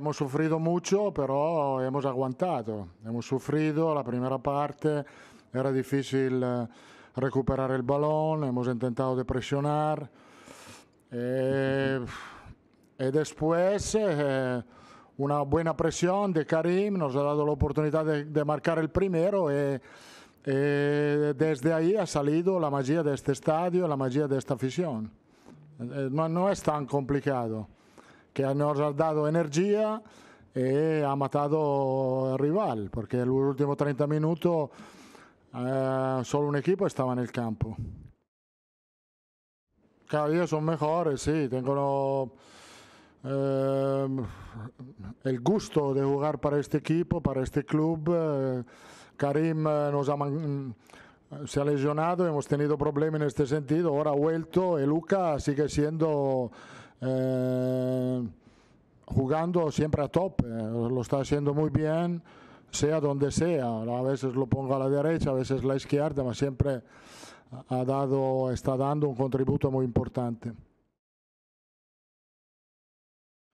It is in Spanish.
Hemos sufrido molto, però abbiamo aguantado. Hemos sufrido la prima parte, era difficile eh, recuperare il balón, abbiamo intentato de presionar. Eh, y después, eh, una buona presión di Karim nos ha dato la oportunidad de, de marcar el e eh, desde ahí ha salito la magia di questo stadio, la magia di questa fissione. Non no es tan complicado. que nos ha dado energía y eh, ha matado al rival, porque en los últimos 30 minutos eh, solo un equipo estaba en el campo. Cada día son mejores, sí, tengo eh, el gusto de jugar para este equipo, para este club. Karim nos ha se ha lesionado, hemos tenido problemas en este sentido, ahora ha vuelto y Luca sigue siendo jugando siempre a top, eh, lo está haciendo muy bien, sea donde sea. A veces lo pongo a la derecha, a veces a la izquierda, pero siempre ha dado, está dando un contributo muy importante.